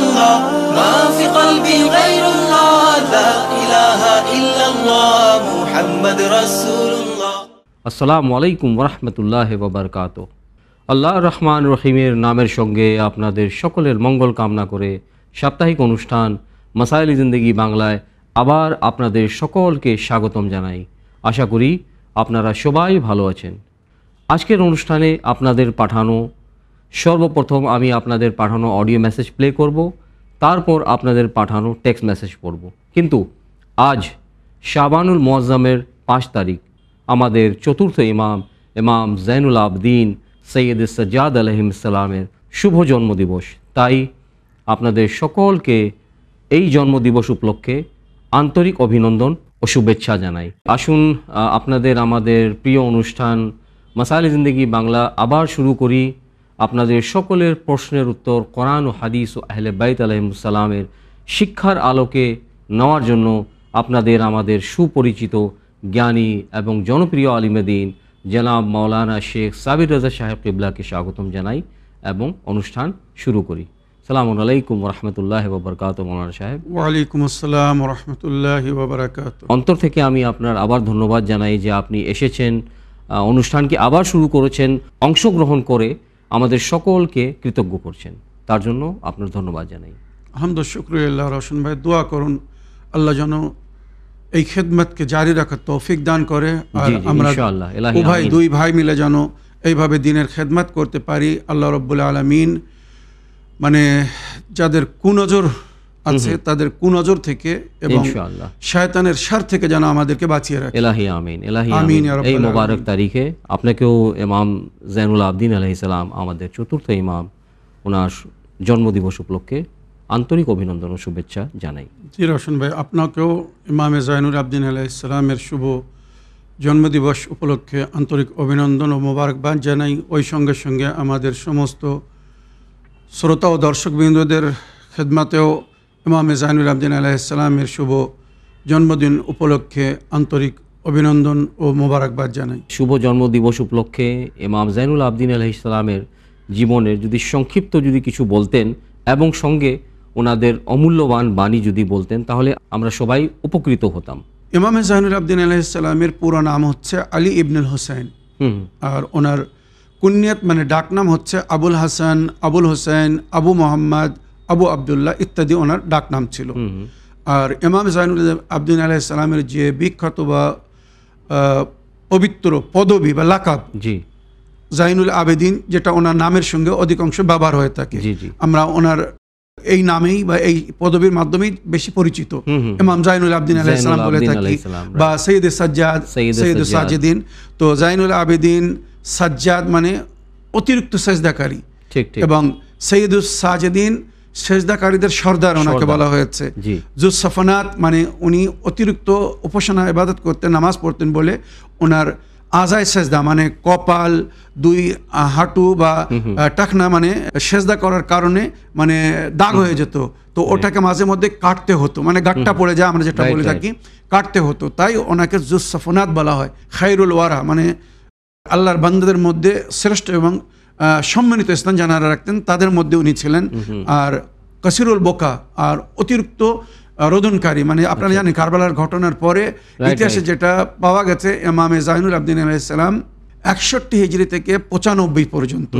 الله ما في قلبي غير الله لا إله إلا الله محمد رسول الله আসসালামু আলাইকুম রহমতুল্লাহ বাবরকাত আল্লাহ রহমান রহিমের নামের সঙ্গে আপনাদের সকলের মঙ্গল কামনা করে সাপ্তাহিক অনুষ্ঠান মাসাইল জিন্দেগি বাংলায় আবার আপনাদের সকলকে স্বাগতম জানাই আশা করি আপনারা সবাই ভালো আছেন আজকের অনুষ্ঠানে আপনাদের পাঠানো সর্বপ্রথম আমি আপনাদের পাঠানো অডিও মেসেজ প্লে করব তারপর আপনাদের পাঠানো টেক্সট মেসেজ পড়ব কিন্তু আজ শাবানুল মোয়াজ্জামের পাঁচ তারিখ আমাদের চতুর্থ ইমাম ইমাম জাইনুল আবদিন সৈয়দ সজ্জাদ আলহিম ইসলামের শুভ জন্মদিবস তাই আপনাদের সকলকে এই জন্মদিবস উপলক্ষে আন্তরিক অভিনন্দন ও শুভেচ্ছা জানাই আসুন আপনাদের আমাদের প্রিয় অনুষ্ঠান মাসাইল জিন্দগি বাংলা আবার শুরু করি আপনাদের সকলের প্রশ্নের উত্তর কোরআন ও হাদিস ও আহলে বাইত আলহিমসালামের শিক্ষার আলোকে নেওয়ার জন্য আপনাদের আমাদের সুপরিচিত জ্ঞানী এবং জনপ্রিয় আলিমেদিন জনাব মাওলানা শেখ সাবির রাজা সাহেব কিবলাকে স্বাগতম জানাই এবং অনুষ্ঠান শুরু করি সালাম আলাইকুম রহমতুল্লাহ ববরকাত মৌলানা সাহেব ওয়ালাইকুম আসসালাম রহমতুল্লাহ ববরকাত অন্তর থেকে আমি আপনার আবার ধন্যবাদ জানাই যে আপনি এসেছেন অনুষ্ঠানকে আবার শুরু করেছেন অংশগ্রহণ করে আমাদের সকলকে কৃতজ্ঞ করছেন তার জন্য আপনার ধন্যবাদ জানাই আহমদ শুক্রিয়াল্লাহ রোশন ভাই দোয়া করুন আল্লাহ যেন এই খেদমতকে জারি রাখার তৌফিক দান করে আর আমরা ভাই দুই ভাই মিলে যেন এইভাবে দিনের খেদমত করতে পারি আল্লাহ রব্বুল আলমিন মানে যাদের কুনজর আছে তাদের কুনজর থেকে এবং শয়তানের সার থেকে যেন আমাদেরকে বাঁচিয়ে রাখে এলাহি আমিন এলাহি আমিন এই মোবারক তারিখে আপনাকেও ইমাম জৈনুল আবদিন আলাইসালাম আমাদের চতুর্থ ইমাম ওনার জন্মদিবস উপলক্ষে আন্তরিক অভিনন্দন ও শুভেচ্ছা জানাই জি রোশন ভাই আপনাকেও ইমাম জয়নুল আবদিন আলাইসালামের শুভ জন্মদিবস উপলক্ষে আন্তরিক অভিনন্দন ও মোবারকবাদ জানাই ওই সঙ্গে সঙ্গে আমাদের সমস্ত শ্রোতা ও দর্শকবৃন্দদের খেদমাতেও ইমামে জাইনুল আবদিন আলাইসালামের শুভ জন্মদিন উপলক্ষে আন্তরিক অভিনন্দন ও মোবারকবাদ জানাই শুভ জন্মদিবস উপলক্ষে ইমাম জাইনুল আবদিন আলাইসালামের জীবনের যদি সংক্ষিপ্ত যদি কিছু বলতেন এবং সঙ্গে ওনাদের অমূল্যবান বাণী যদি বলতেন তাহলে আমরা সবাই উপকৃত হতাম এমাম জাহিনুল আবদিন আলাহিসাল্লামের পুরো নাম হচ্ছে আলী ইবনুল হোসেন আর ওনার কুনিয়াত মানে ডাকনাম হচ্ছে আবুল হাসান আবুল হোসেন আবু মোহাম্মদ আবু আবদুল্লাহ ইত্যাদি ওনার ডাক নাম ছিল আর ইমাম জাইনুল আবদিন আলাহ ইসলামের যে বিখ্যাত বা পবিত্র পদবী বা লাকাব জি জাইনুল আবেদিন যেটা ওনার নামের সঙ্গে অধিকাংশ ব্যবহার হয়ে থাকে আমরা ওনার এই নামেই বা এই পদবীর মাধ্যমেই বেশি পরিচিত ইমাম জাইনুল আবদিন আলাহ ইসলাম বলে থাকি বা সৈয়দ সাজ্জাদ সৈয়দ সাজেদিন তো জাইনুল আবেদিন সাজ্জাদ মানে অতিরিক্ত সেজদাকারী এবং সৈয়দুস সাজেদিন সেজদাকারীদের সর্দার ওনাকে বলা হয়েছে জুসাফানাত মানে উনি অতিরিক্ত উপাসনা ইবাদত করতেন নামাজ পড়তেন বলে ওনার আজায় সেজদা মানে কপাল দুই হাঁটু বা টাকনা মানে সেজদা করার কারণে মানে দাগ হয়ে যেত তো ওটাকে মাঝে মধ্যে কাটতে হতো মানে গাট্টা পড়ে যায় আমরা যেটা বলে থাকি কাটতে হতো তাই ওনাকে জুসাফনাত বলা হয় খাইরুল ওয়ারা মানে আল্লাহর বান্দাদের মধ্যে শ্রেষ্ঠ এবং সম্মানিত স্থান জানারা রাখতেন তাদের মধ্যে উনি ছিলেন আর কাসিরুল বোকা আর অতিরিক্ত রোদনকারী মানে আপনারা আচ্ছা। জানেন কারবালার ঘটনার পরে ইতিহাসে যেটা পাওয়া গেছে এমামে জাহিনুল আবদিন আলাইসালাম একষট্টি হিজড়ি থেকে পঁচানব্বই পর্যন্ত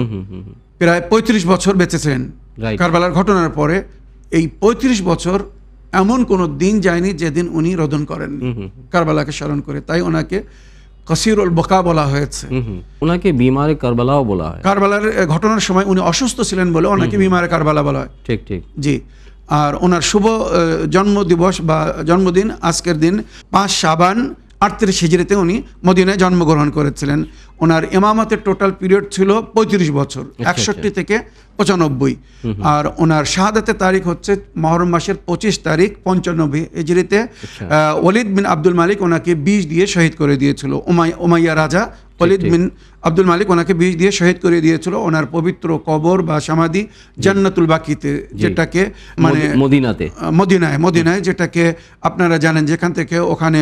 প্রায় পঁয়ত্রিশ বছর বেঁচেছেন কারবালার ঘটনার পরে এই পঁয়ত্রিশ বছর এমন কোনো দিন যায়নি যেদিন উনি রোদন করেন কারবালাকে স্মরণ করে তাই ওনাকে কাসিরুল বকা বলা হয়েছে ওনাকে বিমারে কারবালাও বলা হয় কারবালার ঘটনার সময় উনি অসুস্থ ছিলেন বলে ওনাকে বিমারে কারবালা বলা হয় ঠিক ঠিক জি আর ওনার শুভ জন্মদিবস বা জন্মদিন আজকের দিন পাঁচ সাবান আটত্রিশ হিজড়িতে উনি মদিনায় জন্মগ্রহণ করেছিলেন ওনার ইমামতের টোটাল পিরিয়ড ছিল পঁয়ত্রিশ বছর আচ্ছা, আচ্ছা। একষট্টি থেকে পঁচানব্বই আর ওনার শাহাদাতের তারিখ হচ্ছে মহরম মাসের পঁচিশ তারিখ পঞ্চানব্বই হিজড়িতে আচ্ছা। ওলিদ বিন আব্দুল মালিক ওনাকে বিষ দিয়ে শহীদ করে দিয়েছিল ওমাই ওমাইয়া রাজা ওলিদ বিন আব্দুল মালিক ওনাকে বিষ দিয়ে শহীদ করে দিয়েছিল ওনার পবিত্র কবর বা সমাধি জান্নাতুল বাকিতে যেটাকে মানে মদিনাতে মদিনায় মদিনায় যেটাকে আপনারা জানেন যেখান থেকে ওখানে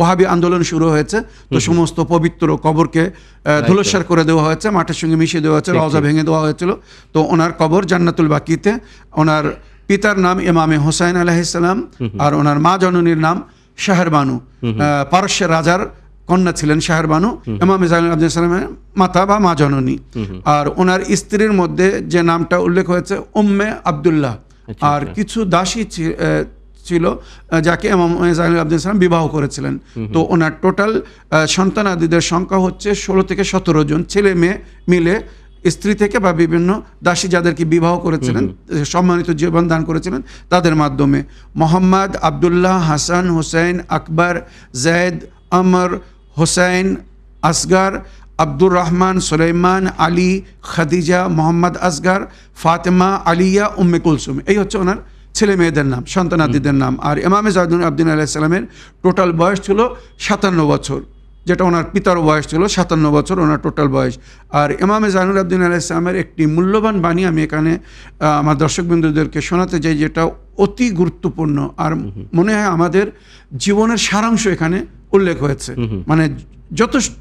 ওহাবি আন্দোলন শুরু হয়েছে তো সমস্ত পবিত্র কবরকে ধুলস্বার করে দেওয়া হয়েছে মাঠের সঙ্গে মিশিয়ে দেওয়া হয়েছে রওজা ভেঙে দেওয়া হয়েছিল তো ওনার কবর জান্নাতুল বাকিতে ওনার পিতার নাম ইমামে হোসাইন আলাহিসাল্লাম আর ওনার মা জননীর নাম শাহরবানু পারস্যের রাজার কন্যা ছিলেন শাহরবানু ইমাম জাহিন আব্দুল সালামের মাতা বা মা জননী আর ওনার স্ত্রীর মধ্যে যে নামটা উল্লেখ হয়েছে উম্মে আবদুল্লাহ আচ্ছা, আর আচ্ছা। কিছু দাসী ছিল যাকে ইমাম আব্দুল ইসলাম বিবাহ করেছিলেন তো ওনার টোটাল সন্তান আদিদের সংখ্যা হচ্ছে ষোলো থেকে সতেরো জন ছেলে মেয়ে মিলে স্ত্রী থেকে বা বিভিন্ন দাসী যাদেরকে বিবাহ করেছিলেন সম্মানিত জীবন দান করেছিলেন তাদের মাধ্যমে মোহাম্মদ আবদুল্লাহ হাসান হোসেন আকবর জায়দ আমর হোসেন আসগার আব্দুর রহমান সুলাইমান আলী খাদিজা মোহাম্মদ আসগার ফাতেমা আলিয়া উম্মে কুলসুম এই হচ্ছে ওনার ছেলে মেয়েদের নাম সন্তানাদিদের নাম আর এমামে জাহদিন আবদিন আলাইসালামের টোটাল বয়স ছিল সাতান্ন বছর যেটা ওনার পিতার বয়স ছিল সাতান্ন বছর ওনার টোটাল বয়স আর এমামে জাহনুর আবদিন আলাইসলামের একটি মূল্যবান বাণী আমি এখানে আমার দর্শকবৃন্দুদেরকে শোনাতে চাই যেটা অতি গুরুত্বপূর্ণ আর মনে হয় আমাদের জীবনের সারাংশ এখানে উল্লেখ হয়েছে মানে যথেষ্ট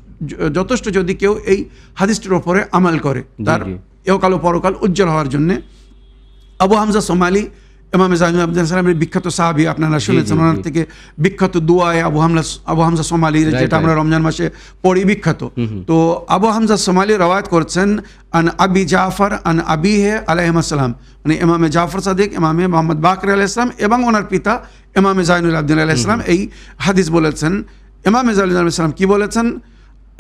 যথেষ্ট যদি কেউ এই হাদিসটির ওপরে আমাল করে তার এ ও পরকাল উজ্জ্বল হওয়ার জন্যে আবু হামজা সোমালি ইমামে জাহিম সালামের বিখ্যাত সাহাবি আপনারা শুনেছেন ওনার থেকে বিখ্যাত দুয়ায় আবু হামলা আবু হামজা সোমালির যেটা আমরা রমজান মাসে পড়ি বিখ্যাত তো আবু হামজা সোমালি রওয়ায়ত করছেন আন আবি জাফর আন আবি হে আলাইহাম মানে ইমামে জাফর সাদিক এমামে মোহাম্মদ বাকর আলাহ এবং ওনার পিতা ইমামে জাহিনুল আব্দুল আলাহ এই হাদিস বলেছেন ইমামে জাহিনুল ইসলাম কি বলেছেন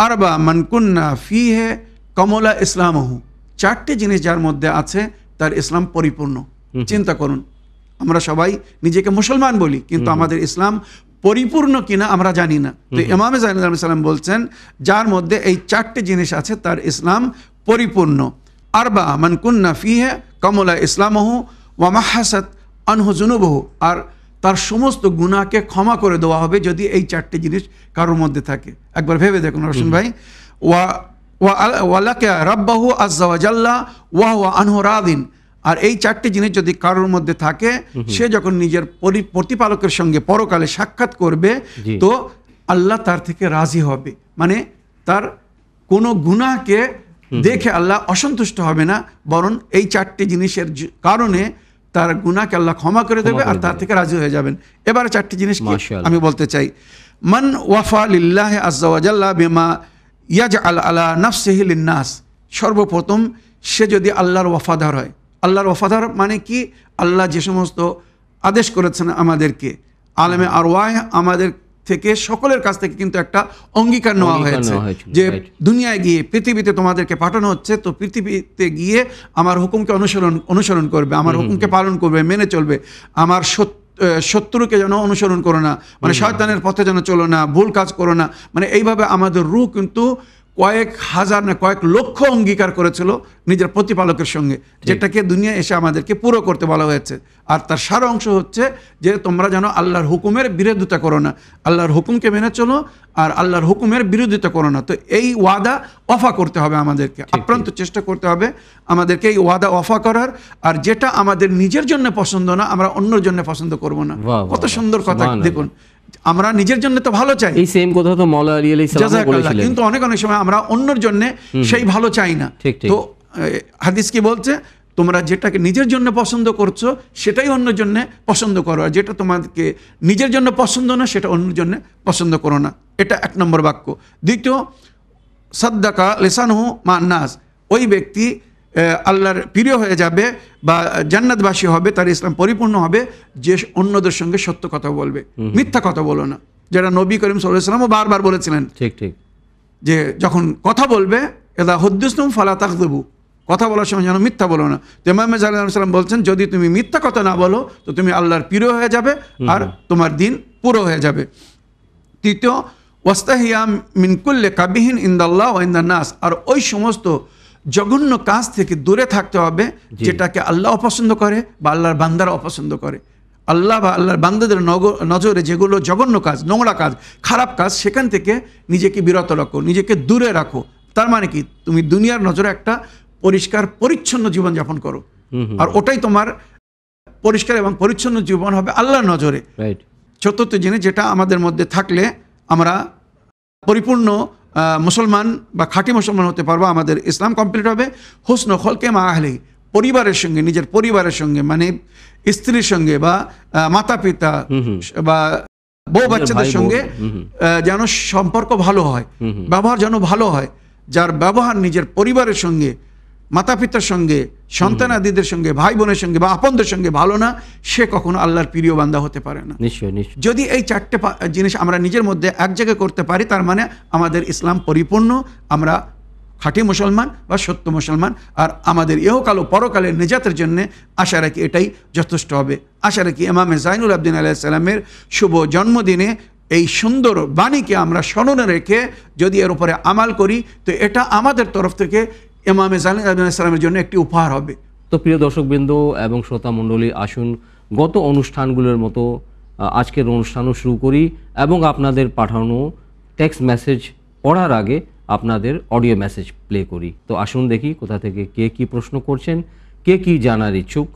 আরবা মানকুন্না ফি হে কমলা ইসলামহু চারটে জিনিস যার মধ্যে আছে তার ইসলাম পরিপূর্ণ চিন্তা করুন আমরা সবাই নিজেকে মুসলমান বলি কিন্তু আমাদের ইসলাম পরিপূর্ণ কিনা আমরা জানি না তো ইমামে সাল্লাম বলছেন যার মধ্যে এই চারটে জিনিস আছে তার ইসলাম পরিপূর্ণ আরবা মানকুন্না ফিহে কমলা ইসলামহু ওয়ামাহাসাত আনহু জুনুবহু আর তার সমস্ত গুণাকে ক্ষমা করে দেওয়া হবে যদি এই চারটে জিনিস কারোর মধ্যে থাকে একবার ভেবে দেখুন রোশন ভাই ওয়া ওয়া ওয়ালাকে রাব্বাহু আজ্জাওয়াজাল্লা ওয়াহ ওয়া আনহু রাদিন আর এই চারটি জিনিস যদি কারোর মধ্যে থাকে সে যখন নিজের প্রতিপালকের সঙ্গে পরকালে সাক্ষাৎ করবে তো আল্লাহ তার থেকে রাজি হবে মানে তার কোনো গুণাকে দেখে আল্লাহ অসন্তুষ্ট হবে না বরং এই চারটি জিনিসের কারণে তার গুণাকে আল্লাহ ক্ষমা করে দেবে আর তার থেকে রাজি হয়ে যাবেন এবার চারটি জিনিস আমি বলতে চাই মান ওয়াফা লিল্লাহ আজাল্লাহ বেমা ইয়াজ আল আল্লাহ নাফসেহিল নাস সর্বপ্রথম সে যদি আল্লাহর ওয়াফাদার হয় আল্লাহর ওফাদার মানে কি আল্লাহ যে সমস্ত আদেশ করেছেন আমাদেরকে আলমে আর ওয়াই আমাদের থেকে সকলের কাছ থেকে কিন্তু একটা অঙ্গীকার নেওয়া হয়েছে যে দুনিয়ায় গিয়ে পৃথিবীতে তোমাদেরকে পাঠানো হচ্ছে তো পৃথিবীতে গিয়ে আমার হুকুমকে অনুসরণ অনুসরণ করবে আমার হুকুমকে পালন করবে মেনে চলবে আমার সত্য শত্রুকে যেন অনুসরণ করো না মানে শয়তানের পথে যেন চলো না ভুল কাজ করো না মানে এইভাবে আমাদের রু কিন্তু কয়েক হাজার না কয়েক লক্ষ অঙ্গীকার করেছিল নিজের প্রতিপালকের সঙ্গে যেটাকে দুনিয়া এসে আমাদেরকে পুরো করতে বলা হয়েছে আর তার সার অংশ হচ্ছে যে তোমরা যেন আল্লাহর হুকুমের বিরোধিতা করো না আল্লাহর হুকুমকে মেনে চলো আর আল্লাহর হুকুমের বিরোধিতা করো না তো এই ওয়াদা অফা করতে হবে আমাদেরকে আক্রান্ত চেষ্টা করতে হবে আমাদেরকে এই ওয়াদা অফা করার আর যেটা আমাদের নিজের জন্য পছন্দ না আমরা অন্যের জন্য পছন্দ করব না কত সুন্দর কথা দেখুন আমরা নিজের জন্য তো ভালো চাই এই সেম কথা তো মাওলানা আলী আলাইহিস সালাম বলেছিলেন কিন্তু অনেক অনেক সময় আমরা অন্যের জন্য সেই ভালো চাই না তো হাদিস কি বলছে তোমরা যেটাকে নিজের জন্য পছন্দ করছো সেটাই অন্যের জন্য পছন্দ করো আর যেটা তোমাকে নিজের জন্য পছন্দ না সেটা অন্যের জন্য পছন্দ করো না এটা এক নম্বর বাক্য দ্বিতীয় সাদ্দাকা লেসানহু মান্নাস ওই ব্যক্তি আল্লাহর প্রিয় হয়ে যাবে বা জান্নাতবাসী হবে তার ইসলাম পরিপূর্ণ হবে যে অন্যদের সঙ্গে সত্য কথা বলবে মিথ্যা কথা বলো না যেটা নবী করিম সাল্লামও বারবার বলেছিলেন ঠিক ঠিক যে যখন কথা বলবে এদা হদ্দুসলুম ফালা তাক দেবু কথা বলার সময় যেন মিথ্যা বলো না তেমাম সাল্লাম বলছেন যদি তুমি মিথ্যা কথা না বলো তো তুমি আল্লাহর প্রিয় হয়ে যাবে আর তোমার দিন পুরো হয়ে যাবে তৃতীয় ওয়াস্তাহিয়া মিনকুল্লে কাবিহীন ইন্দাল্লাহ ও ইন্দার নাস আর ওই সমস্ত জঘন্য কাজ থেকে দূরে থাকতে হবে যেটাকে আল্লাহ অপছন্দ করে বা আল্লাহর বান্দারা অপছন্দ করে আল্লাহ বা আল্লাহর বান্দাদের নজরে যেগুলো জঘন্য কাজ নোংরা কাজ খারাপ কাজ সেখান থেকে নিজেকে বিরত রাখো নিজেকে দূরে রাখো তার মানে কি তুমি দুনিয়ার নজরে একটা পরিষ্কার পরিচ্ছন্ন জীবনযাপন করো আর ওটাই তোমার পরিষ্কার এবং পরিচ্ছন্ন জীবন হবে আল্লাহর নজরে চতুর্থ জিনিস যেটা আমাদের মধ্যে থাকলে আমরা পরিপূর্ণ মুসলমান বা খাঁটি মুসলমান হতে পারবো আমাদের ইসলাম কমপ্লিট হবে হোসন খলকে মা আহলে পরিবারের সঙ্গে নিজের পরিবারের সঙ্গে মানে স্ত্রীর সঙ্গে বা মাতা পিতা বা বউ বাচ্চাদের সঙ্গে যেন সম্পর্ক ভালো হয় ব্যবহার যেন ভালো হয় যার ব্যবহার নিজের পরিবারের সঙ্গে মাতা পিতার সঙ্গে সন্তান আদিদের সঙ্গে ভাই বোনের সঙ্গে বা আপনদের সঙ্গে ভালো না সে কখনো আল্লাহর প্রিয় বান্দা হতে পারে না যদি এই চারটে জিনিস আমরা নিজের মধ্যে এক জায়গায় করতে পারি তার মানে আমাদের ইসলাম পরিপূর্ণ আমরা খাঁটি মুসলমান বা সত্য মুসলমান আর আমাদের ইহকাল ও পরকালের নিজাতের জন্য আশা রাখি এটাই যথেষ্ট হবে আশা রাখি ইমামে জাইনুল আবদিন আলাহ সাল্লামের শুভ জন্মদিনে এই সুন্দর বাণীকে আমরা স্মরণে রেখে যদি এর উপরে আমাল করি তো এটা আমাদের তরফ থেকে এমামে সালেহ আলাইসালামের জন্য একটি উপহার হবে তো প্রিয় দর্শকবৃন্দ এবং শ্রোতা মণ্ডলী আসুন গত অনুষ্ঠানগুলোর মতো আজকের অনুষ্ঠানও শুরু করি এবং আপনাদের পাঠানো টেক্সট মেসেজ পড়ার আগে আপনাদের অডিও মেসেজ প্লে করি তো আসুন দেখি কোথা থেকে কে কি প্রশ্ন করছেন কে কি জানার ইচ্ছুক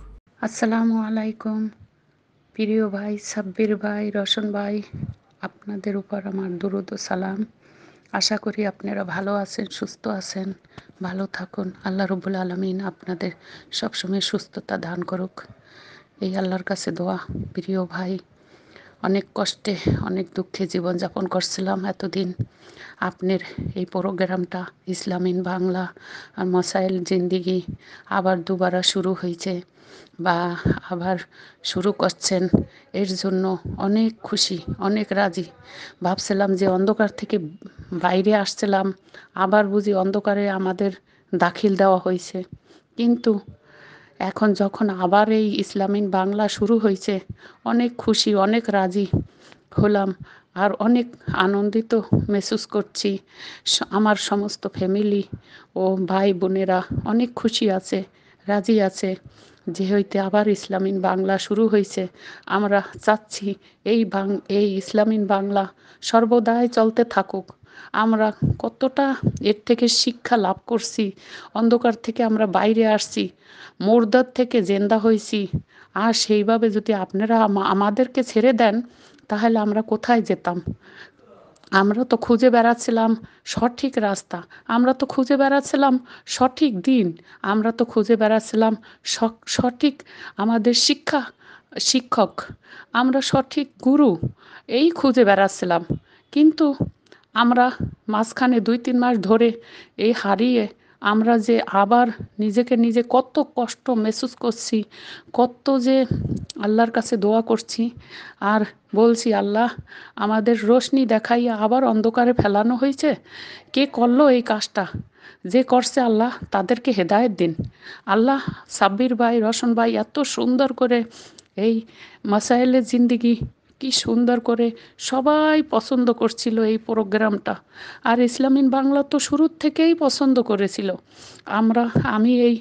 আসসালামু আলাইকুম প্রিয় ভাই সাব্বির ভাই রশন ভাই আপনাদের উপর আমার দুরুদ সালাম আশা করি আপনারা ভালো আছেন সুস্থ আছেন ভালো থাকুন আল্লাহ রবুল আলমিন আপনাদের সবসময় সুস্থতা দান করুক এই আল্লাহর কাছে দোয়া প্রিয় ভাই অনেক কষ্টে অনেক দুঃখে জীবনযাপন করছিলাম এতদিন আপনার এই প্রোগ্রামটা ইসলামিন বাংলা আর মশাইল জিন্দিগি আবার দুবারা শুরু হয়েছে বা আবার শুরু করছেন এর জন্য অনেক খুশি অনেক রাজি ভাবছিলাম যে অন্ধকার থেকে বাইরে আসছিলাম আবার বুঝি অন্ধকারে আমাদের দাখিল দেওয়া হয়েছে কিন্তু এখন যখন আবার এই ইসলামিন বাংলা শুরু হয়েছে অনেক খুশি অনেক রাজি হলাম আর অনেক আনন্দিত মেসুস করছি আমার সমস্ত ফ্যামিলি ও ভাই বোনেরা অনেক খুশি আছে রাজি আছে যে হইতে আবার ইসলামিন বাংলা শুরু হয়েছে আমরা চাচ্ছি এই বাং এই ইসলামিন বাংলা সর্বদাই চলতে থাকুক আমরা কতটা এর থেকে শিক্ষা লাভ করছি অন্ধকার থেকে আমরা বাইরে আসছি মোর্দার থেকে জেন্দা হয়েছি আর সেইভাবে যদি আপনারা আমাদেরকে ছেড়ে দেন তাহলে আমরা কোথায় যেতাম আমরা তো খুঁজে বেড়াচ্ছিলাম সঠিক রাস্তা আমরা তো খুঁজে বেড়াচ্ছিলাম সঠিক দিন আমরা তো খুঁজে বেড়াচ্ছিলাম সঠিক আমাদের শিক্ষা শিক্ষক আমরা সঠিক গুরু এই খুঁজে বেড়াচ্ছিলাম কিন্তু আমরা মাঝখানে দুই তিন মাস ধরে এই হারিয়ে আমরা যে আবার নিজেকে নিজে কত কষ্ট মেসুস করছি কত যে আল্লাহর কাছে দোয়া করছি আর বলছি আল্লাহ আমাদের রোশনি দেখাইয়া আবার অন্ধকারে ফেলানো হয়েছে কে করলো এই কাজটা যে করছে আল্লাহ তাদেরকে হেদায়ত দিন আল্লাহ সাব্বির ভাই রশন ভাই এত সুন্দর করে এই মাসাইলের জিন্দিগি কি সুন্দর করে সবাই পছন্দ করছিল এই প্রোগ্রামটা আর ইসলামিন বাংলা তো শুরুর থেকেই পছন্দ করেছিল আমরা আমি এই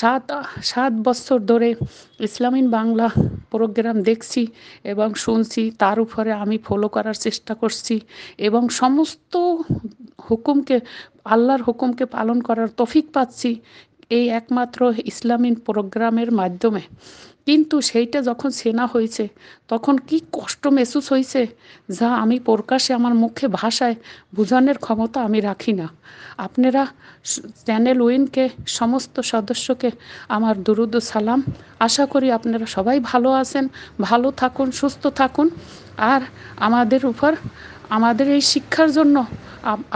সাত সাত বছর ধরে ইসলামিন বাংলা প্রোগ্রাম দেখছি এবং শুনছি তার উপরে আমি ফলো করার চেষ্টা করছি এবং সমস্ত হুকুমকে আল্লাহর হুকুমকে পালন করার তফিক পাচ্ছি এই একমাত্র ইসলামিন প্রোগ্রামের মাধ্যমে কিন্তু সেইটা যখন সেনা হয়েছে তখন কি কষ্ট মেসুস হয়েছে যা আমি প্রকাশে আমার মুখে ভাষায় বোঝানোর ক্ষমতা আমি রাখি না আপনারা চ্যানেল উইনকে সমস্ত সদস্যকে আমার দুরুদ সালাম আশা করি আপনারা সবাই ভালো আছেন ভালো থাকুন সুস্থ থাকুন আর আমাদের উপর আমাদের এই শিক্ষার জন্য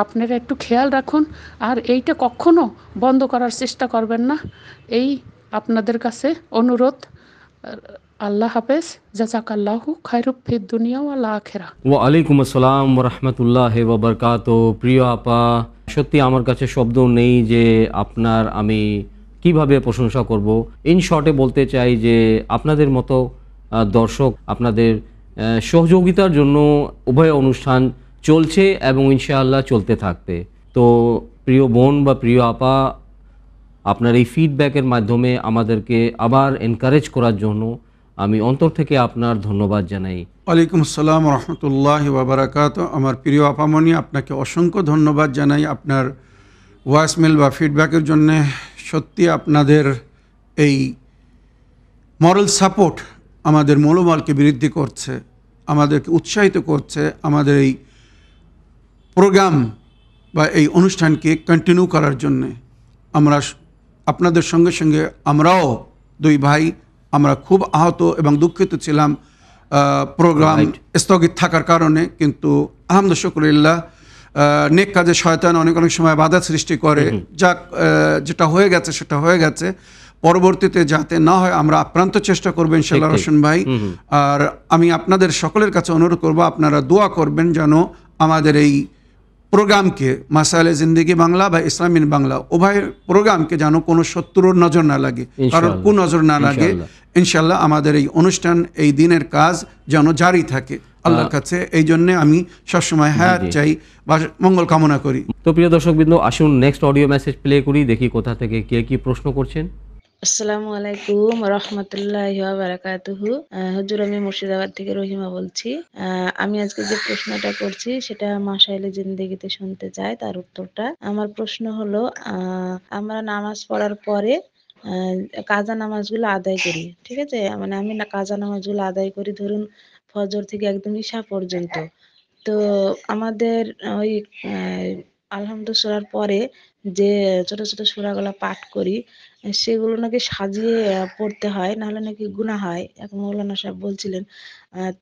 আপনারা একটু খেয়াল রাখুন আর এইটা কখনো বন্ধ করার চেষ্টা করবেন না এই আপনাদের কাছে অনুরোধ আল্লাহ হাফেজ জাজাকাল্লাহু খায়রুব ফিদ দুনিয়া ওয়াল আখিরা ওয়া আলাইকুম আসসালাম ওয়া রাহমাতুল্লাহি ওয়া বারাকাতু প্রিয় আপা সত্যি আমার কাছে শব্দ নেই যে আপনার আমি কিভাবে প্রশংসা করব ইন শর্টে বলতে চাই যে আপনাদের মতো দর্শক আপনাদের সহযোগিতার জন্য উভয় অনুষ্ঠান চলছে এবং ইনশাআল্লাহ চলতে থাকবে তো প্রিয় বোন বা প্রিয় আপা আপনার এই ফিডব্যাকের মাধ্যমে আমাদেরকে আবার এনকারেজ করার জন্য আমি অন্তর থেকে আপনার ধন্যবাদ জানাই ওয়ালাইকুম আসসালাম রহমতুল্লাহ বাবরাকাত আমার প্রিয় আপামনি আপনাকে অসংখ্য ধন্যবাদ জানাই আপনার ওয়াসমেল বা ফিডব্যাকের জন্যে সত্যি আপনাদের এই মরাল সাপোর্ট আমাদের মনোবলকে বৃদ্ধি করছে আমাদেরকে উৎসাহিত করছে আমাদের এই প্রোগ্রাম বা এই অনুষ্ঠানকে কন্টিনিউ করার জন্যে আমরা আপনাদের সঙ্গে সঙ্গে আমরাও দুই ভাই আমরা খুব আহত এবং দুঃখিত ছিলাম প্রোগ্রাম স্থগিত থাকার কারণে কিন্তু আহমদ শকুরিল্লাহ নেক কাজে শয়তান অনেক অনেক সময় বাধা সৃষ্টি করে যাক যেটা হয়ে গেছে সেটা হয়ে গেছে পরবর্তীতে যাতে না হয় আমরা আপ্রান্ত চেষ্টা করবো ইনশাল্লাহ রোশন ভাই আর আমি আপনাদের সকলের কাছে অনুরোধ করব আপনারা দোয়া করবেন যেন আমাদের এই প্রোগ্রামকে মাসালে জিন্দিগি বাংলা বা ইসলামিন বাংলা উভয় প্রোগ্রামকে যেন কোনো শত্রুর নজর না লাগে কারণ কু নজর না লাগে ইনশাল্লাহ আমাদের এই অনুষ্ঠান এই দিনের কাজ যেন জারি থাকে আল্লাহর কাছে এই জন্যে আমি সবসময় হ্যাঁ চাই বা মঙ্গল কামনা করি তো প্রিয় দর্শক বিন্দু আসুন নেক্সট অডিও মেসেজ প্লে করি দেখি কোথা থেকে কে কি প্রশ্ন করছেন আসসালামু আলাইকুম রহমতুল্লাহ বারাকাতুহু হজুর আমি মুর্শিদাবাদ থেকে রহিমা বলছি আমি আজকে যে প্রশ্নটা করছি সেটা মাসাইলে জিন্দিগিতে শুনতে চাই তার উত্তরটা আমার প্রশ্ন হলো আমরা নামাজ পড়ার পরে কাজা নামাজগুলো আদায় করি ঠিক আছে মানে আমি না কাজা নামাজগুলো আদায় করি ধরুন ফজর থেকে একদম ঈশা পর্যন্ত তো আমাদের ওই আলহামদুলিল্লাহ পরে যে ছোট ছোট সোরাগুলো পাঠ করি সেগুলো নাকি সাজিয়ে পড়তে হয় নাহলে নাকি গুণা হয় এখন মৌলানা সাহেব বলছিলেন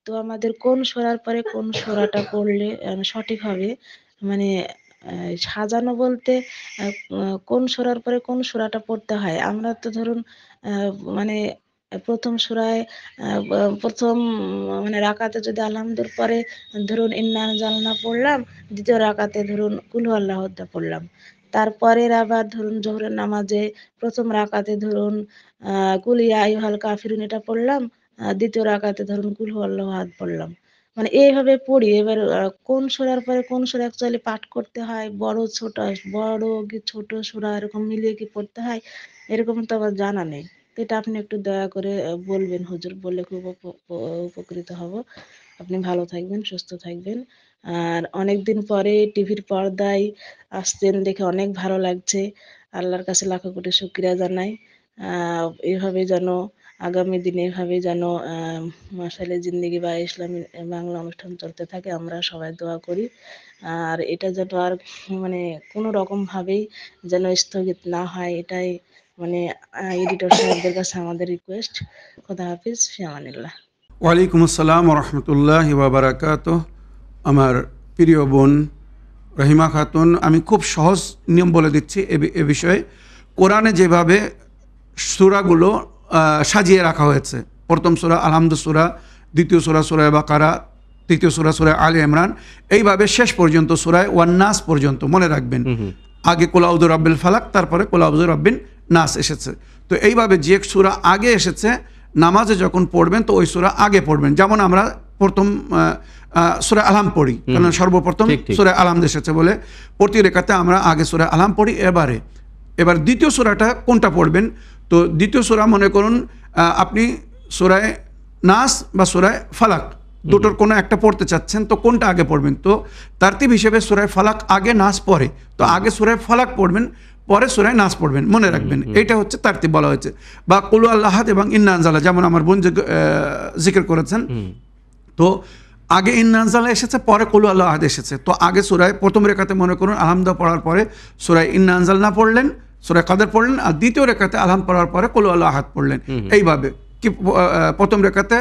তো আমাদের কোন সোরার পরে কোন সোরাটা পড়লে সঠিক হবে মানে সাজানো বলতে কোন সোরার পরে কোন সোরাটা পড়তে হয় আমরা তো ধরুন মানে প্রথম সুরায় প্রথম মানে রাকাতে যদি আলহামদুল পরে ধরুন ইন্নান জালনা পড়লাম দ্বিতীয় রাকাতে ধরুন কুলু পড়লাম তারপরের আবার ধরুন জোহরের নামাজে প্রথম রাকাতে ধরুন কুলিয়া ইহাল কাফিরুন এটা পড়লাম দ্বিতীয় রাকাতে ধরুন কুলু আল্লাহ হাত পড়লাম মানে এইভাবে পড়ি এবার কোন সুরার পরে কোন সুরা অ্যাকচুয়ালি পাঠ করতে হয় বড় ছোট বড় কি ছোট সুরা এরকম মিলিয়ে কি পড়তে হয় এরকম তো আমার জানা নেই এটা আপনি একটু দয়া করে বলবেন হুজুর বললে খুব উপকৃত হব আপনি ভালো থাকবেন সুস্থ থাকবেন আর অনেক দিন পরে টিভির পর্দায় আসতেন দেখে অনেক ভালো লাগছে আল্লাহর কাছে লাখো কোটি শুক্রিয়া জানাই এভাবে যেন আগামী দিনে এভাবে যেন মাসালে জিন্দগি বা ইসলামী বাংলা অনুষ্ঠান চলতে থাকে আমরা সবাই দোয়া করি আর এটা যেন আর মানে কোনো রকমভাবেই যেন স্থগিত না হয় এটাই মানে এডিটর সাহেবদের কাছে আমাদের রিকোয়েস্ট খোদা হাফিজ ফিয়ামানিল্লাহ ওয়ালাইকুম আসসালাম রহমতুল্লাহ বাবারাকাত আমার প্রিয় বোন রহিমা খাতুন আমি খুব সহজ নিয়ম বলে দিচ্ছি এ বিষয়ে কোরআনে যেভাবে সুরাগুলো সাজিয়ে রাখা হয়েছে প্রথম সুরা আলহামদু সুরা দ্বিতীয় সুরা সুরায় বাকারা তৃতীয় সুরা সুরায় আলী ইমরান এইভাবে শেষ পর্যন্ত সুরায় ওয়ান্নাস পর্যন্ত মনে রাখবেন আগে কোলাউদুর রব্বিল ফালাক তারপরে কোলাউদুর আব্বিন নাস এসেছে তো এইভাবে যে সুরা আগে এসেছে নামাজে যখন পড়বেন তো ওই সুরা আগে পড়বেন যেমন আমরা প্রথম সুরে আলাম পড়ি কারণ সর্বপ্রথম সুরে আলাম এসেছে বলে প্রতি রেখাতে আমরা আগে সুরে আলাম পড়ি এবারে এবার দ্বিতীয় সুরাটা কোনটা পড়বেন তো দ্বিতীয় সুরা মনে করুন আপনি সুরায় নাস বা সুরায় ফালাক দুটোর কোনো একটা পড়তে চাচ্ছেন তো কোনটা আগে পড়বেন তো তার্তিব হিসেবে সুরায় ফালাক আগে নাস পড়ে তো আগে সুরায় ফালাক পড়বেন পরে সুরায় নাচ পড়বেন মনে রাখবেন এটা হচ্ছে তারতি বলা হয়েছে বা কুলু আল্লাহাদ এবং ইন্নাজালা যেমন আমার বোন জিকির করেছেন তো আগে ইন্নাজালা এসেছে পরে কুলু আল্লাহাদ এসেছে তো আগে সুরায় প্রথম রেখাতে মনে করুন আলহামদা পড়ার পরে সুরায় ইন্নাজাল না পড়লেন সুরায় কাদের পড়লেন আর দ্বিতীয় রেখাতে আলহাম পড়ার পরে কুলু আল্লাহাদ পড়লেন এইভাবে কি প্রথম রেখাতে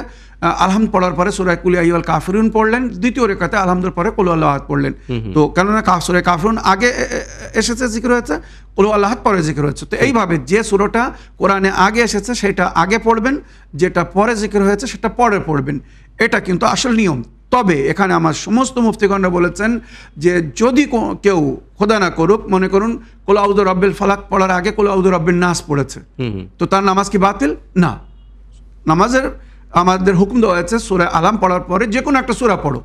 আলহাম পড়ার পরে সুরায় কুলি আইয়াল কাফরুন পড়লেন দ্বিতীয় রেখাতে আলহামদের পরে কলু আল্লাহাদ পড়লেন তো কেননা সুরায় কাফরুন আগে এসেছে জিকির হয়েছে কলু আল্লাহাদ পরে জিকির হয়েছে তো এইভাবে যে সুরোটা কোরআনে আগে এসেছে সেটা আগে পড়বেন যেটা পরে জিকির হয়েছে সেটা পরে পড়বেন এটা কিন্তু আসল নিয়ম তবে এখানে আমার সমস্ত মুফতিগণরা বলেছেন যে যদি কেউ খোদা না করুক মনে করুন কোলাউদ্দুর রব্বেল ফালাক পড়ার আগে কোলাউদ্দুর রব্বেল নাস পড়েছে তো তার নামাজ কি বাতিল না নামাজের আমাদের হুকুম দেওয়া হয়েছে সুরে আলাম পড়ার পরে যে কোনো একটা সুরা পড়ো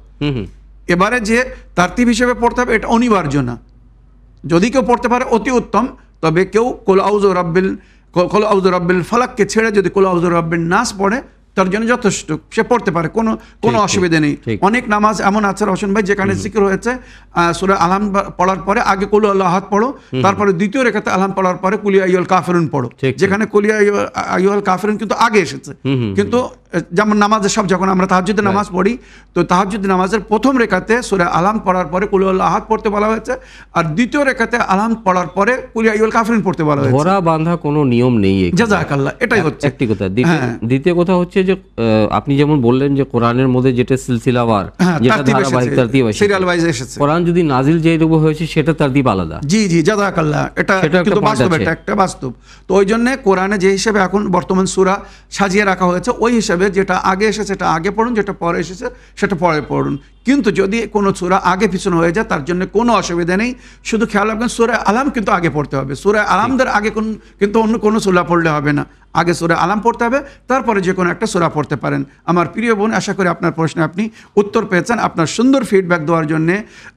এবারে যে তার্তিব হিসেবে পড়তে হবে এটা অনিবার্য না যদি কেউ পড়তে পারে অতি উত্তম তবে কেউ কোলাউজ আউজ রাব্বিল কোলাউজ রাব্বিল ফালাককে ছেড়ে যদি কোলাউজ রাব্বিল নাস পড়ে তার জন্য যথেষ্ট সে পড়তে পারে কোনো কোনো অসুবিধে নেই অনেক নামাজ এমন আছে রহসেন ভাই যেখানে জিকির হয়েছে সুরে আলহাম পড়ার পরে আগে কুলু আল্লাহাত পড়ো তারপরে দ্বিতীয় রেখাতে আলহাম পড়ার পরে কুলিয়া ইউল কাফরুন পড়ো যেখানে কুলিয়া আইয়াল কাফরুন কিন্তু আগে এসেছে কিন্তু যেমন নামাজের সব যখন আমরা তাহাজুদ্দ নামাজ পড়ি তো তাহাজুদ্দিন নামাজের প্রথম রেখাতে সুরে আলহাম পড়ার পরে কুলি আহাত পড়তে বলা হয়েছে আর দ্বিতীয় রেখাতে আলহাম পড়ার পরে কুলিয়া ইউল কাফরিন পড়তে বলা হয়েছে বাঁধা কোনো নিয়ম নেই আল্লাহ এটাই হচ্ছে একটি কথা দ্বিতীয় হ্যাঁ। কথা হচ্ছে হচ্ছে যে আপনি যেমন বললেন যে কোরআনের মধ্যে যেটা সিলসিলাবার হ্যাঁ, হ্যাঁ, যেটা ধারাবাহিক তারতিব আছে সিরিয়াল ওয়াইজ এসেছে কোরআন যদি নাজিল যেই রূপে হয়েছে সেটা তারতিব আলাদা জি জি জাযাকাল্লাহ এটা কিন্তু বাস্তব এটা একটা বাস্তব তো ওই জন্য কোরআনে যে হিসেবে এখন বর্তমান সূরা সাজিয়ে রাখা হয়েছে ওই হিসেবে যেটা আগে এসেছে সেটা আগে পড়ুন যেটা পরে এসেছে সেটা পরে পড়ুন কিন্তু যদি কোনো সুরা আগে পিছনে হয়ে যায় তার জন্য কোনো অসুবিধা নেই শুধু খেয়াল রাখবেন সুরা আলাম কিন্তু আগে পড়তে হবে সুরা আলামদের আগে কোন কিন্তু অন্য কোনো সুরা পড়লে হবে না আগে সুরা আলাম পড়তে হবে তারপরে যে কোনো একটা সুরা পড়তে পারেন আমার প্রিয় বোন আশা করি আপনার প্রশ্নে আপনি উত্তর পেয়েছেন আপনার সুন্দর ফিডব্যাক দেওয়ার জন্যে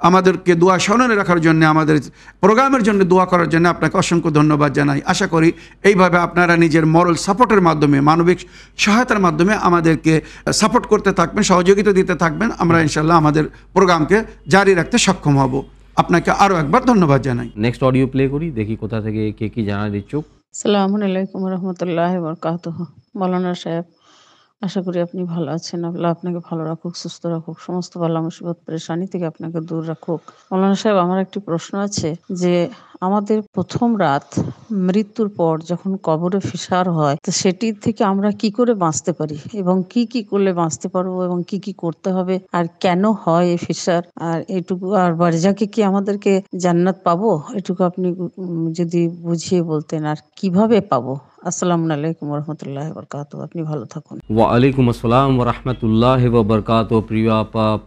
আমাদেরকে দোয়া স্মরণে রাখার জন্য আমাদের প্রোগ্রামের জন্য দোয়া করার জন্য আপনাকে অসংখ্য ধন্যবাদ জানাই আশা করি এইভাবে আপনারা নিজের মরল সাপোর্টের মাধ্যমে মানবিক সহায়তার মাধ্যমে আমাদেরকে সাপোর্ট করতে থাকবেন সহযোগিতা দিতে থাকবেন আমরা ইনশাল্লাহ ইনশাআল্লাহ আমাদের প্রোগ্রামকে জারি রাখতে সক্ষম হব আপনাকে আরও একবার ধন্যবাদ জানাই নেক্সট অডিও প্লে করি দেখি কোথা থেকে কে কি জানার ইচ্ছুক সালাম আলাইকুম রহমতুল্লাহ বরকাত মৌলানা সাহেব আশা করি আপনি ভালো আছেন আল্লাহ আপনাকে ভালো রাখুক সুস্থ রাখুক সমস্ত ভালো মুসিবত পরেশানি থেকে আপনাকে দূর রাখুক মৌলানা সাহেব আমার একটি প্রশ্ন আছে যে আমাদের প্রথম রাত মৃত্যুর পর যখন কবরে ফিসার হয় তো সেটির থেকে আমরা কি করে বাঁচতে পারি এবং কি কি করলে বাঁচতে পারবো এবং কি কি করতে হবে আর কেন হয় এই ফিসার আর এটুকু আর বারজাকে কি আমাদেরকে জান্নাত পাবো এটুকু আপনি যদি বুঝিয়ে বলতেন আর কিভাবে পাবো আসসালামু রহমতুল্লাহ আপনি ভালো থাকুন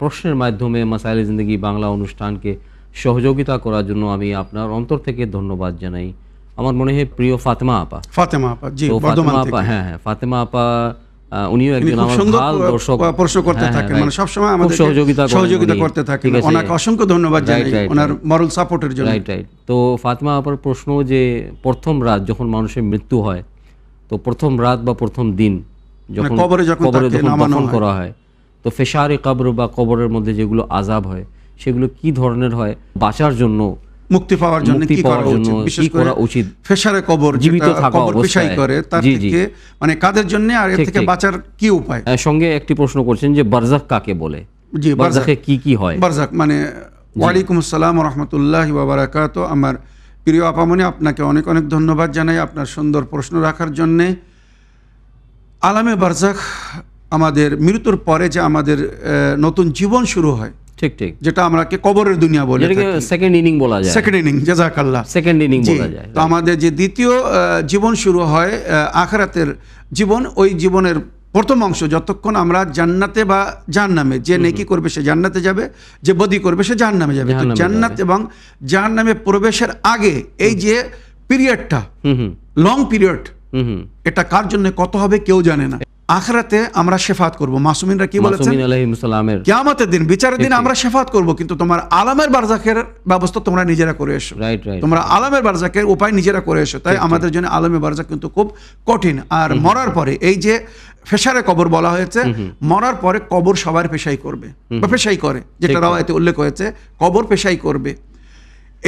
প্রশ্নের মাধ্যমে মাসাইল জিন্দগি বাংলা অনুষ্ঠানকে সহযোগিতা করার জন্য আমি আপনার অন্তর থেকে ধন্যবাদ জানাই আমার মনে হয় প্রিয় ফাতেমা আপা ফাতেমা আপা জি ফাতেমা আপা হ্যাঁ হ্যাঁ ফাতেমা আপা উনিও একজন আমার দর্শক হ্যাঁ, হ্যাঁ, মানে করতে থাকেন মানে সব সময় আমাদের সহযোগিতা সহযোগিতা করতে থাকেন ওনাকে অসংখ্য ধন্যবাদ জানাই ওনার মরাল সাপোর্টের জন্য রাইট রাইট তো ফাতেমা আপার প্রশ্ন যে প্রথম রাত যখন মানুষের মৃত্যু হয় তো প্রথম রাত বা প্রথম দিন যখন মানে কবরে যখন কবরে যখন করা হয় তো ফেশারে কবর বা কবরের মধ্যে যেগুলো আজাব হয় সেগুলো কি ধরনের হয় বাঁচার জন্য মুক্তি পাওয়ার জন্য কি করা উচিত বিশেষ করে উচিত ফেসারে কবর জীবিত থাকা পেশাই করে তার থেকে মানে কাদের জন্য আর এর থেকে বাঁচার কি উপায় সঙ্গে একটি প্রশ্ন করছেন যে বারজাক কাকে বলে জি বারজাকে কি কি হয় বারজাক মানে ওয়ালাইকুম আসসালাম ওয়া রাহমাতুল্লাহি ওয়া বারাকাতু আমার প্রিয় আপামনি আপনাকে অনেক অনেক ধন্যবাদ জানাই আপনার সুন্দর প্রশ্ন রাখার জন্য আলামে বারজাক আমাদের মৃত্যুর পরে যে আমাদের নতুন জীবন শুরু হয় ঠিক ঠিক যেটা আমরা কবরের দুনিয়া বলি সেকেন্ড ইনিং বলা যায় সেকেন্ড ইনিং জাজাকাল্লাহ সেকেন্ড ইনিং বলা যায় তো আমাদের যে দ্বিতীয় জীবন শুরু হয় আখরাতের জীবন ওই জীবনের প্রথম অংশ যতক্ষণ আমরা জান্নাতে বা জাহান্নামে যে নেকি করবে সে জান্নাতে যাবে যে বদি করবে সে জাহান্নামে যাবে জান্নাত এবং জাহান্নামে প্রবেশের আগে এই যে পিরিয়ডটা লং পিরিয়ড এটা কার জন্য কত হবে কেউ জানে না আখরাতে আমরা শেফাত করব মাসুমিনরা কি বলেছেন কিয়ামতের দিন বিচারের দিন আমরা শেফাত করব কিন্তু তোমার আলামের বারজাকের ব্যবস্থা তোমরা নিজেরা করে এসো তোমরা আলামের বারজাকের উপায় নিজেরা করে এসো তাই আমাদের জন্য আলামের বারজাক কিন্তু খুব কঠিন আর মরার পরে এই যে ফেসারে কবর বলা হয়েছে মরার পরে কবর সবার পেশাই করবে বা পেশাই করে যেটা রাওয়াতে উল্লেখ হয়েছে কবর পেশাই করবে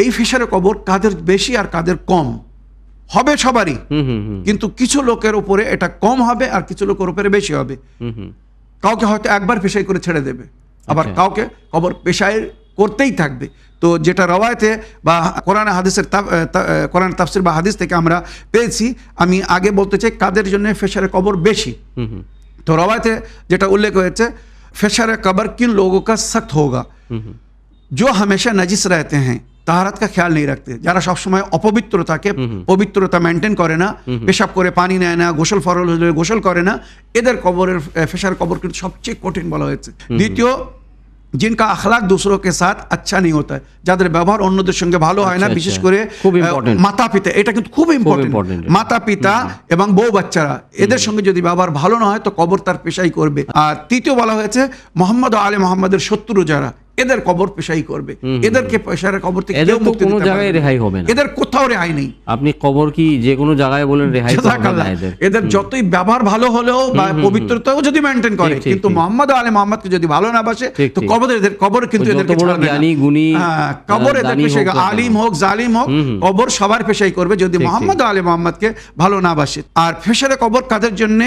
এই ফেসারে কবর কাদের বেশি আর কাদের কম হবে সবারই কিন্তু কিছু লোকের উপরে এটা কম হবে আর কিছু লোকের উপরে বেশি হবে কাউকে হয়তো একবার পেশাই করে ছেড়ে দেবে আবার আচ্ছা। কাউকে কবর পেশায় করতেই থাকবে তো যেটা রওয়ায়তে বা কোরআন হাদিসের কোরআন তাফসির বা হাদিস থেকে আমরা পেয়েছি আমি আগে বলতে চাই কাদের জন্য ফেসারে কবর বেশি তো রওয়ায়তে যেটা উল্লেখ হয়েছে ফেসারে কবর কিন লোক কা সখ্ত যে जो हमेशा नजिस रहते তাহারাত কা খেয়াল নেই রাখতে যারা সবসময় অপবিত্রতাকে পবিত্রতা মেনটেন করে না পেশাব করে পানি নেয় না গোসল ফরল হলে গোসল করে না এদের কবরের ফেসার কবর কিন্তু সবচেয়ে কঠিন বলা হয়েছে দ্বিতীয় জিনকা अखलाक दूसरों সাথ আচ্ছা নেই नहीं যাদের ব্যবহার অন্যদের সঙ্গে ভালো হয় না আচ্ছা, বিশেষ আচ্ছা। করে মাতা পিতা এটা কিন্তু খুব ইম্পর্টেন্ট মাতা পিতা এবং বউ বাচ্চারা এদের সঙ্গে যদি ব্যবহার ভালো না হয় তো কবর তার পেশাই করবে আর তৃতীয় বলা হয়েছে মোহাম্মদ আলে মোহাম্মদের শত্রু যারা এদের কবর পেশাই করবে এদেরকে পেশার কবর থেকে কেউ মুক্তি কোনো জায়গায় রেহাই হবে না এদের কোথাও রেহাই নেই আপনি কবর কি যে কোনো জায়গায় বলেন রেহাই এদের এদের যতই ব্যবহার ভালো হলেও বা পবিত্রতাও যদি মেনটেন করে কিন্তু মোহাম্মদ আলী মোহাম্মদকে যদি ভালো না বাসে তো কবর এদের কবর কিন্তু এদেরকে ছাড়বে জ্ঞানী গুণী হ্যাঁ, কবর এদের পেশাই আলিম হোক জালিম হোক কবর সবার পেশাই করবে যদি মোহাম্মদ আলী মোহাম্মদকে ভালো না বাসে আর পেশারে কবর কাদের জন্য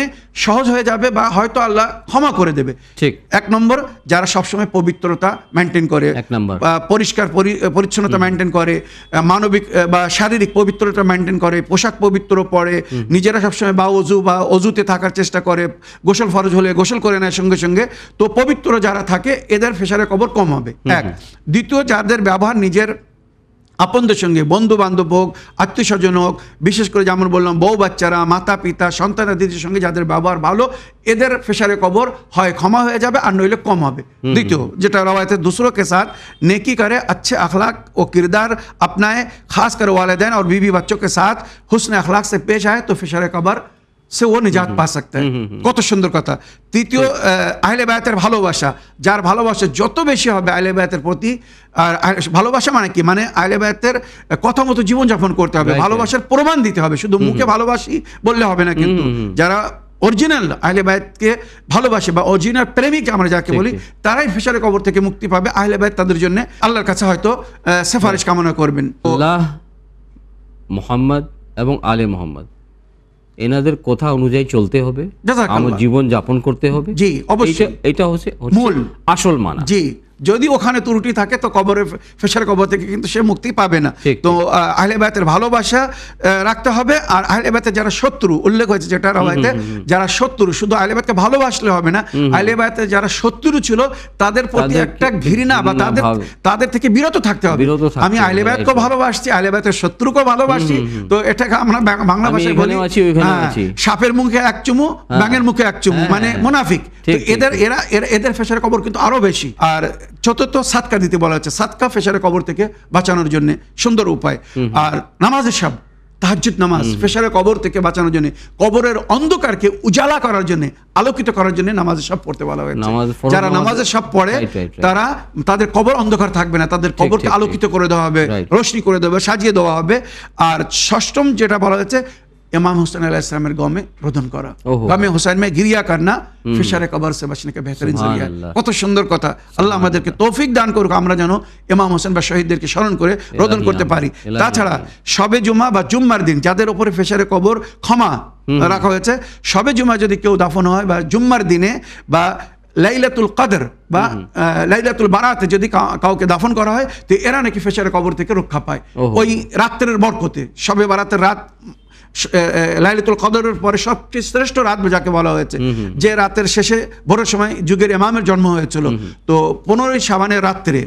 সহজ হয়ে যাবে বা হয়তো আল্লাহ ক্ষমা করে দেবে ঠিক এক নম্বর যারা সবসময় পবিত্রতা মেনটেন করে পরিষ্কার পরিচ্ছন্নতা মেনটেন করে মানবিক বা শারীরিক পবিত্রতা মেনটেন করে পোশাক পবিত্র পরে নিজেরা সবসময় বা অজু বা অজুতে থাকার চেষ্টা করে গোসল ফরজ হলে গোসল করে নেয় সঙ্গে সঙ্গে তো পবিত্র যারা থাকে এদের ফেসারে কবর কম হবে এক দ্বিতীয় যাদের ব্যবহার নিজের আপনদের সঙ্গে বন্ধু বান্ধব হোক আত্মীয় স্বজন হোক বিশেষ করে যেমন বললাম বউ বাচ্চারা মাতা পিতা সন্তানাদিদের সঙ্গে যাদের ব্যবহার ভালো এদের ফেসারে কবর হয় ক্ষমা হয়ে যাবে আর নইলে কম হবে দ্বিতীয় যেটা রবায়তের দুসরো কে সাথ নেকি করে আচ্ছে আখলাক ও কিরদার আপনায় খাস করে ওয়ালে দেন बीवी বিবি के সাথ हुसन আখলাক সে পেশ আয় তো ফেসারে কবর সে ও নিজাত পা সাকতে কত সুন্দর কথা তৃতীয় আহলে বায়াতের ভালোবাসা যার ভালোবাসা যত বেশি হবে আহলে বায়াতের প্রতি আর ভালোবাসা মানে কি মানে আহলে বায়াতের কথা মতো জীবনযাপন করতে হবে ভালোবাসার প্রমাণ দিতে হবে শুধু মুখে ভালোবাসি বললে হবে না কিন্তু যারা অরিজিনাল আহলে বায়াতকে ভালোবাসে বা অরিজিনাল প্রেমিক আমরা যাকে বলি তারাই ফেসারে কবর থেকে মুক্তি পাবে আহলে বায়াত তাদের জন্য আল্লাহর কাছে হয়তো সেফারিশ কামনা করবেন আল্লাহ মোহাম্মদ এবং আলে মোহাম্মদ এনাদের কথা অনুযায়ী চলতে হবে আমার জীবন যাপন করতে হবে জি অবশ্যই এটা হচ্ছে মূল আসল মানা জি যদি ওখানে ত্রুটি থাকে তো কবরে ফেসার কবর থেকে কিন্তু সে মুক্তি পাবে না তো আহলে বায়াতের ভালোবাসা রাখতে হবে আর আহলে বায়াতে যারা শত্রু উল্লেখ হয়েছে যেটা রাওয়াতে যারা শত্রু শুধু আহলে বায়াতকে ভালোবাসলে হবে না আহলে বায়াতে যারা শত্রু ছিল তাদের প্রতি একটা ঘৃণা বা তাদের তাদের থেকে বিরত থাকতে হবে আমি আহলে বায়াতকে ভালোবাসছি আহলে বায়াতের শত্রুকে ভালোবাসি তো এটাকে আমরা বাংলা ভাষায় বলি হ্যাঁ, সাপের মুখে এক চুমু হ্যাঁ, ব্যাঙের মুখে এক চুমু হ্যাঁ, মানে মুনাফিক এদের এরা এদের ফেসার কবর কিন্তু আরো বেশি আর চতুর্থ সাতকা দিতে বলা হচ্ছে সাতকা ফেসারে কবর থেকে বাঁচানোর জন্য সুন্দর উপায় আর নামাজের সাব তাহাজুদ নামাজ ফেসারে কবর থেকে বাঁচানোর জন্য কবরের অন্ধকারকে উজালা করার জন্য আলোকিত করার জন্য নামাজের সব পড়তে বলা হয়েছে যারা নামাজের সব পড়ে তারা তাদের কবর অন্ধকার থাকবে না তাদের কবরকে আলোকিত করে দেওয়া হবে রোশনি করে দেওয়া হবে সাজিয়ে দেওয়া হবে আর ষষ্ঠম যেটা বলা হয়েছে ইমাম हुसैन আল্লাহ ইসলামের গমে রোদন করা গামে হুসাইন গিরিয়া কান্না ফিসারে কবর সে বাঁচনে বেহতরিন জরিয়া কত সুন্দর কথা আল্লাহ আমাদেরকে তৌফিক দান করুক আমরা যেন ইমাম হোসেন বা শহীদদেরকে স্মরণ করে রোদন করতে পারি তাছাড়া সবে জুমা বা জুম্মার দিন যাদের ওপরে ফেসারে কবর ক্ষমা রাখা হয়েছে সবে জুমা যদি কেউ দাফন হয় বা জুম্মার দিনে বা লাইলাতুল কাদর বা লাইলাতুল বারাতে যদি কাউকে দাফন করা হয় তো এরা নাকি ফেসারে কবর থেকে রক্ষা পায় ওই রাত্রের বরকতে সবে বারাতের রাত লাইলিতুল কদরের পরে সবচেয়ে শ্রেষ্ঠ রাত যাকে বলা হয়েছে যে রাতের শেষে ভোরের সময় যুগের এমামের জন্ম হয়েছিল তো পনেরোই সাবানের রাত্রে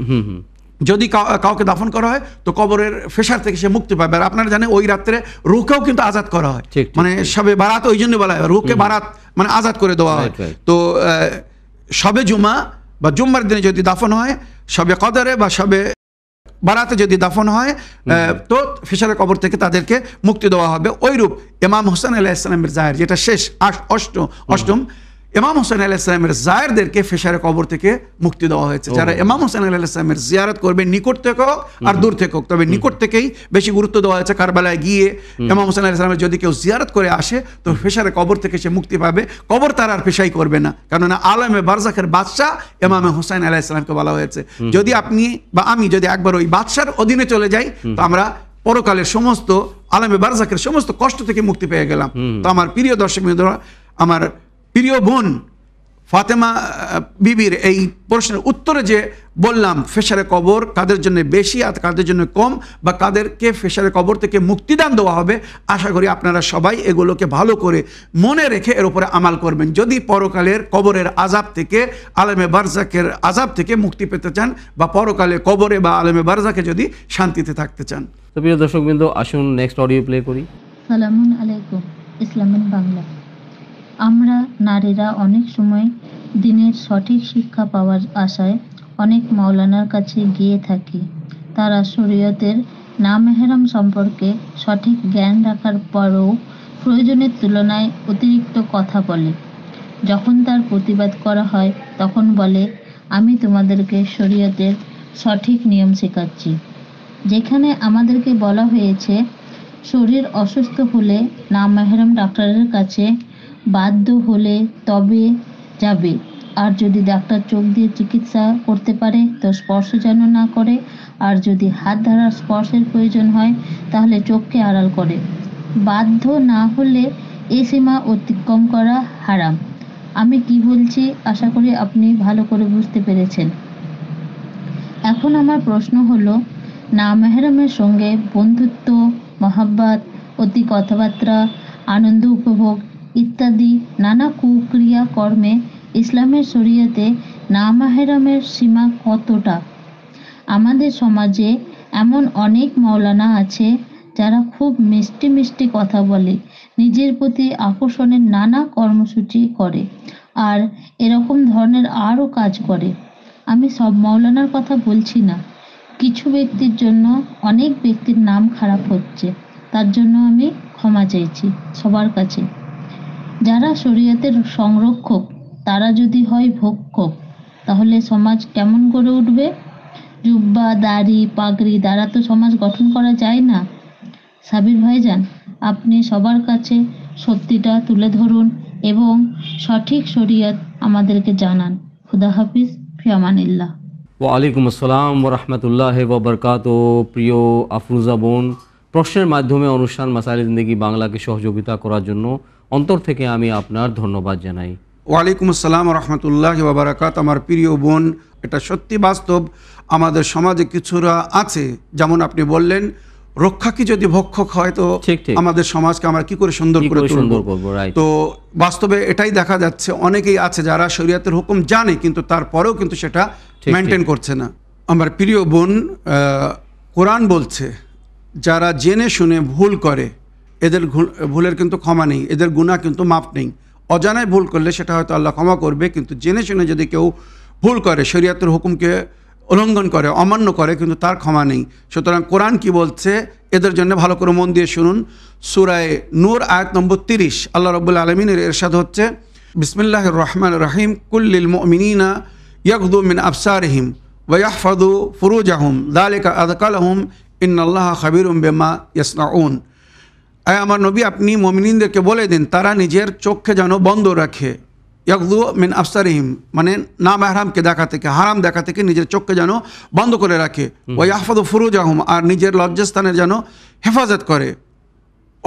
যদি কাউকে দাফন করা হয় তো কবরের ফেসার থেকে সে মুক্তি পাবে আর আপনারা জানেন ওই রাত্রে রুখেও কিন্তু আজাদ করা হয় মানে সবে বারাত ওই জন্য বলা হয় রুখে বারাত মানে আজাদ করে দেওয়া হয় তো সবে জুমা বা জুম্মার দিনে যদি দাফন হয় সবে কদরে বা সবে বারাতে যদি দাফন হয় তো ফিসারের কবর থেকে তাদেরকে মুক্তি দেওয়া হবে ওইরূপ এমাম হোসেন আল্লাহ ইসলামের জাহের যেটা শেষ আট অষ্টম অষ্টম এমাম হোসেন আল ইসলামের জায়েরদেরকে ফেসারে কবর থেকে মুক্তি দেওয়া হয়েছে যারা এমাম হোসেন আল ইসলামের জিয়ারত করবে নিকট থেকে হোক আর দূর থেকে হোক তবে নিকট থেকেই বেশি গুরুত্ব দেওয়া হয়েছে কারবেলায় গিয়ে এমাম হোসেন আল ইসলামের যদি কেউ জিয়ারত করে আসে তো ফেসারে কবর থেকে সে মুক্তি পাবে কবর তার আর পেশাই করবে না কেননা আলমে বারজাকের বাদশাহ এমামে হোসেন আলাহ ইসলামকে বলা হয়েছে যদি আপনি বা আমি যদি একবার ওই বাদশার অধীনে চলে যাই তো আমরা পরকালের সমস্ত আলমে বারজাখের সমস্ত কষ্ট থেকে মুক্তি পেয়ে গেলাম তো আমার প্রিয় দর্শক আমার প্রিয় বোন ফাতেমা বিবির এই প্রশ্নের উত্তরে যে বললাম ফেসারে কবর কাদের জন্য বেশি আর কাদের জন্য কম বা কাদেরকে ফেসারে কবর থেকে মুক্তিদান দেওয়া হবে আশা করি আপনারা সবাই এগুলোকে ভালো করে মনে রেখে এর উপরে আমাল করবেন যদি পরকালের কবরের আজাব থেকে আলেমে বারজাকের আজাব থেকে মুক্তি পেতে চান বা পরকালে কবরে বা আলেমে বারজাকে যদি শান্তিতে থাকতে চান তো প্রিয় দর্শকবৃন্দ আসুন নেক্সট অডিও প্লে করি সালামুন আলাইকুম ইসলাম বাংলা আমরা নারীরা অনেক সময় দিনের সঠিক শিক্ষা পাওয়ার আশায় অনেক মাওলানার কাছে গিয়ে থাকি তারা শরীয়তের নামেহরাম সম্পর্কে সঠিক জ্ঞান রাখার পরও প্রয়োজনের তুলনায় অতিরিক্ত কথা বলে যখন তার প্রতিবাদ করা হয় তখন বলে আমি তোমাদেরকে শরীয়তের সঠিক নিয়ম শেখাচ্ছি যেখানে আমাদেরকে বলা হয়েছে শরীর অসুস্থ হলে নামেহরাম ডাক্তারের কাছে বাধ্য হলে তবে যাবে আর যদি ডাক্তার চোখ দিয়ে চিকিৎসা করতে পারে তো স্পর্শ যেন না করে আর যদি হাত ধারার স্পর্শের প্রয়োজন হয় তাহলে চোখকে আড়াল করে বাধ্য না হলে এ সীমা অতিক্রম করা হারাম আমি কি বলছি আশা করি আপনি ভালো করে বুঝতে পেরেছেন এখন আমার প্রশ্ন হলো না মেহরমের সঙ্গে বন্ধুত্ব মহাব্বাত অতি কথাবার্তা আনন্দ উপভোগ ইত্যাদি নানা কুক্রিয়া কর্মে ইসলামের শরীয়তে নামাহেরামের সীমা কতটা আমাদের সমাজে এমন অনেক মৌলানা আছে যারা খুব মিষ্টি মিষ্টি কথা বলে নিজের প্রতি আকর্ষণের নানা কর্মসূচি করে আর এরকম ধরনের আরও কাজ করে আমি সব মৌলানার কথা বলছি না কিছু ব্যক্তির জন্য অনেক ব্যক্তির নাম খারাপ হচ্ছে তার জন্য আমি ক্ষমা চাইছি সবার কাছে যারা শরীয়তের সংরক্ষক তারা যদি হয় ভক্ষক তাহলে সমাজ কেমন করে উঠবে জুব্বা দাড়ি পাগড়ি দ্বারা তো সমাজ গঠন করা যায় না সাবির ভাইজান আপনি সবার কাছে সত্যিটা তুলে ধরুন এবং সঠিক শরীয়ত আমাদেরকে জানান খুদা হাফিজ ফিয়ামানিল্লাহ ওয়ালাইকুম আসসালাম ওরহমতুল্লাহ ববরকাত প্রিয় আফরুজা বোন প্রশ্নের মাধ্যমে অনুষ্ঠান মাসাইল জিন্দগি বাংলাকে সহযোগিতা করার জন্য অন্তর থেকে আমি আপনার ধন্যবাদ জানাই ওয়ালাইকুম আসসালাম রহমতুল্লাহ বাবারাকাত আমার প্রিয় বোন এটা সত্যি বাস্তব আমাদের সমাজে কিছুরা আছে যেমন আপনি বললেন রক্ষা কি যদি ভক্ষক হয় তো আমাদের সমাজকে আমরা কি করে সুন্দর করে সুন্দর করবো তো বাস্তবে এটাই দেখা যাচ্ছে অনেকেই আছে যারা শরীয়তের হুকুম জানে কিন্তু তারপরেও কিন্তু সেটা মেনটেন করছে না আমার প্রিয় বোন কোরআন বলছে যারা জেনে শুনে ভুল করে এদের ভুলের কিন্তু ক্ষমা নেই এদের গুণা কিন্তু মাপ নেই অজানায় ভুল করলে সেটা হয়তো আল্লাহ ক্ষমা করবে কিন্তু জেনে শুনে যদি কেউ ভুল করে শরীয়তের হুকুমকে উল্লঙ্ঘন করে অমান্য করে কিন্তু তার ক্ষমা নেই সুতরাং কোরআন কি বলছে এদের জন্য ভালো করে মন দিয়ে শুনুন সুরায় নূর আয়াত নম্বর তিরিশ আল্লাহ রবুল্লা আলমিনের এরশাদ হচ্ছে বিসমিল্লাহ রহমান রাহিম কুল্লিল মিনা ইয়াকদু মিন আফসারহিম ওয়াহফাদু আহম দালেকা আল্লাহ খাবির উম বেমা ইয়াসনাউন আয় আমার নবী আপনি মমিনিনদেরকে বলে দিন তারা নিজের চোখকে যেন বন্ধ রাখে ইয়াকদু মিন আফসারিহিম মানে নাম আহরামকে দেখা থেকে হারাম দেখা থেকে নিজের চোখকে যেন বন্ধ করে রাখে ওই আহফাদ ফুরুজ আহম আর নিজের লজ্জাস্থানের যেন হেফাজত করে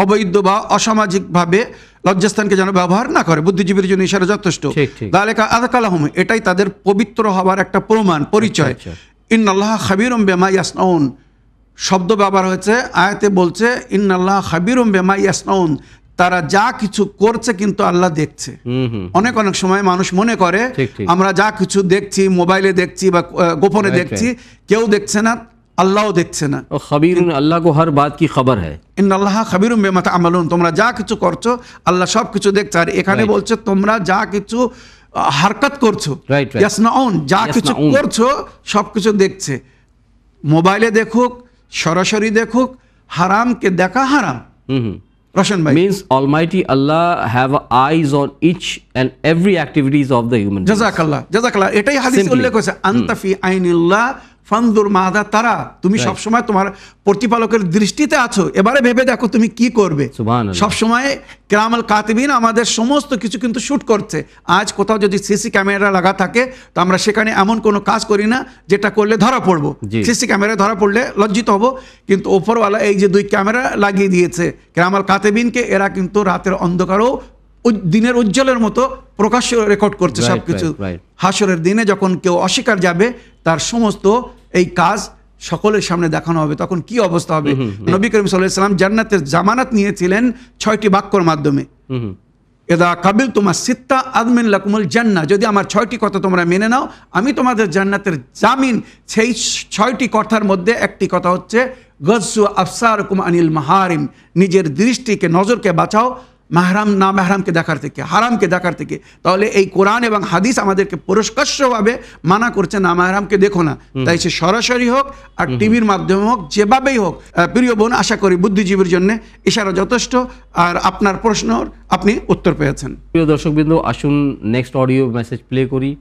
অবৈধ বা অসামাজিকভাবে লজ্জাস্থানকে যেন ব্যবহার না করে বুদ্ধিজীবীর জন্য ইশারা যথেষ্ট দালেকা আদাকাল আহম এটাই তাদের পবিত্র হওয়ার একটা প্রমাণ পরিচয় আল্লাহ আচ্ছা, আচ্ছা। খাবিরম বেমা ইয়াসনাউন শব্দ ব্যবহার হয়েছে আয়াতে বলছে ইন্নাল্লাহ হাবিরুম বেমা ইয়াসনাউন তারা যা কিছু করছে কিন্তু আল্লাহ দেখছে অনেক অনেক সময় মানুষ মনে করে আমরা যা কিছু দেখছি মোবাইলে দেখছি বা গোপনে দেখছি কেউ দেখছে না আল্লাহও দেখছে না খবিরুন আল্লাহ কো হর বাত কি খবর হ্যায় ইন আল্লাহ বিমা তা'মালুন তোমরা যা কিছু করছো আল্লাহ সব কিছু দেখছে আর এখানে বলছে তোমরা যা কিছু হারকত করছো ইয়াসনাউন যা কিছু করছো সব কিছু দেখছে মোবাইলে দেখুক সরাসরি দেখো হারামকে দেখা হারাম রশন ভাই means almighty Allah have eyes on each and every activities এটাই হাদিস উল্লেখ করেছে ফান্দুর মাদা তারা তুমি সব সময় তোমার প্রতিপালকের দৃষ্টিতে আছো এবারে ভেবে দেখো তুমি কি করবে সব সময় ক্রামাল কাতবিন আমাদের সমস্ত কিছু কিন্তু শ্যুট করছে আজ কোথাও যদি সিসি ক্যামেরা লাগা থাকে তো আমরা সেখানে এমন কোনো কাজ করি না যেটা করলে ধরা পড়ব সিসি ক্যামেরা ধরা পড়লে লজ্জিত হব কিন্তু ওপরওয়ালা এই যে দুই ক্যামেরা লাগিয়ে দিয়েছে ক্রামাল কাতবিনকে এরা কিন্তু রাতের অন্ধকারও দিনের উজ্জ্বলের মতো প্রকাশ্য রেকর্ড করছে সবকিছু হাসরের দিনে যখন কেউ অস্বীকার যাবে তার সমস্ত এই কাজ সকলের সামনে দেখানো হবে তখন কি অবস্থা হবে নবী করিম সাল্লাম জান্নাতের জামানাত নিয়েছিলেন ছয়টি বাক্যর মাধ্যমে এদা কাবিল তোমার সিত্তা আদমিন লাকুমুল জান্না যদি আমার ছয়টি কথা তোমরা মেনে নাও আমি তোমাদের জান্নাতের জামিন সেই ছয়টি কথার মধ্যে একটি কথা হচ্ছে গজসু আফসার কুম আনিল মাহারিম নিজের দৃষ্টিকে নজরকে বাঁচাও মাহরাম না মাহরামকে দেখার থেকে হারামকে দেখার থেকে তাহলে এই কোরআন এবং হাদিস আমাদেরকে পরিষ্কাশ্যভাবে মানা করছে না মাহরামকে দেখো না তাই সে সরাসরি হোক আর টিভির মাধ্যমে হোক যেভাবেই হোক প্রিয় বোন আশা করি বুদ্ধিজীবীর জন্য ইশারা যথেষ্ট আর আপনার প্রশ্ন আপনি উত্তর পেয়েছেন প্রিয় দর্শকবৃন্দ আসুন নেক্সট অডিও মেসেজ প্লে করি